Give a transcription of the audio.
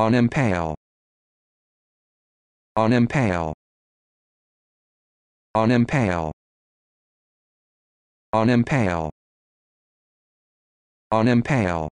unimpale unimpale unimpale unimpale unimpale